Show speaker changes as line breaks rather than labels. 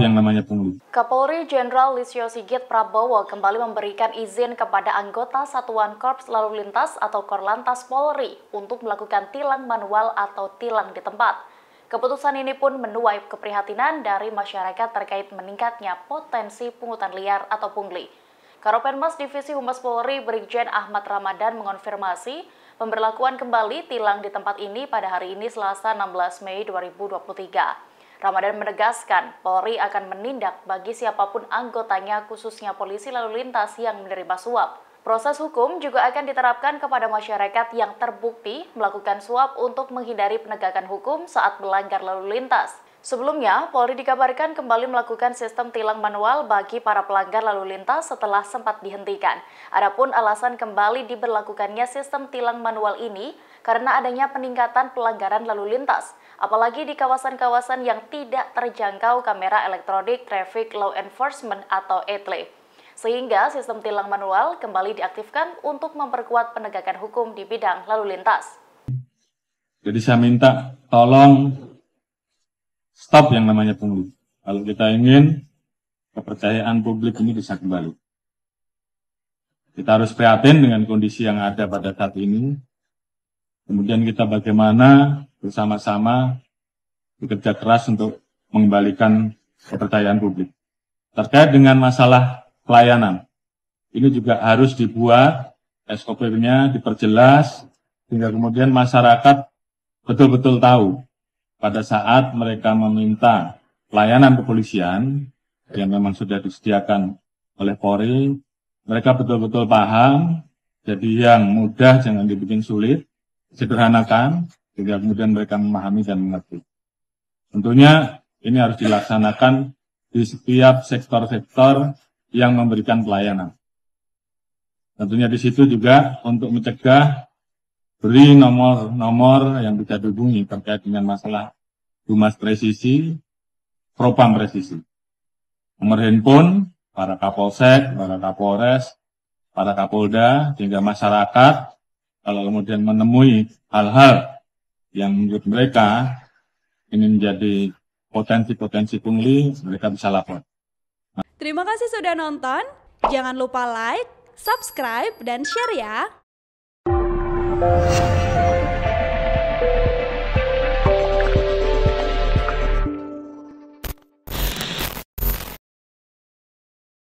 yang namanya pungli.
Kapolri Jenderal Listio Sigit Prabowo kembali memberikan izin kepada anggota Satuan Korps Lalu Lintas atau Korlantas Polri untuk melakukan tilang manual atau tilang di tempat. Keputusan ini pun menuai keprihatinan dari masyarakat terkait meningkatnya potensi pungutan liar atau pungli. Karopenmas Divisi Humas Polri Brigjen Ahmad Ramadan mengonfirmasi pemberlakuan kembali tilang di tempat ini pada hari ini Selasa 16 Mei 2023. Ramadan menegaskan Polri akan menindak bagi siapapun anggotanya khususnya polisi lalu lintas yang menerima suap. Proses hukum juga akan diterapkan kepada masyarakat yang terbukti melakukan suap untuk menghindari penegakan hukum saat melanggar lalu lintas. Sebelumnya, Polri dikabarkan kembali melakukan sistem tilang manual bagi para pelanggar lalu lintas setelah sempat dihentikan. Adapun alasan kembali diberlakukannya sistem tilang manual ini karena adanya peningkatan pelanggaran lalu lintas, apalagi di kawasan-kawasan yang tidak terjangkau kamera elektronik Traffic Law Enforcement atau ETLE. Sehingga sistem tilang manual kembali diaktifkan untuk memperkuat penegakan hukum di bidang lalu lintas.
Jadi saya minta tolong stop yang namanya pungli. Kalau kita ingin kepercayaan publik ini bisa kembali. Kita harus prihatin dengan kondisi yang ada pada saat ini. Kemudian kita bagaimana bersama-sama bekerja keras untuk mengembalikan kepercayaan publik. Terkait dengan masalah pelayanan, ini juga harus dibuat SOP-nya diperjelas sehingga kemudian masyarakat betul-betul tahu pada saat mereka meminta layanan kepolisian yang memang sudah disediakan oleh Polri, mereka betul-betul paham. Jadi yang mudah jangan dibikin sulit, sederhanakan, sehingga kemudian mereka memahami dan mengerti. Tentunya ini harus dilaksanakan di setiap sektor-sektor yang memberikan pelayanan. Tentunya di situ juga untuk mencegah beri nomor-nomor yang bisa dihubungi terkait dengan masalah humas presisi, propam presisi. Nomor handphone, para kapolsek, para kapolres, para kapolda, sehingga masyarakat kalau kemudian menemui hal-hal yang menurut mereka ini menjadi potensi-potensi pungli, mereka bisa lapor.
Terima kasih sudah nonton. Jangan lupa like, subscribe, dan share ya. Thank you.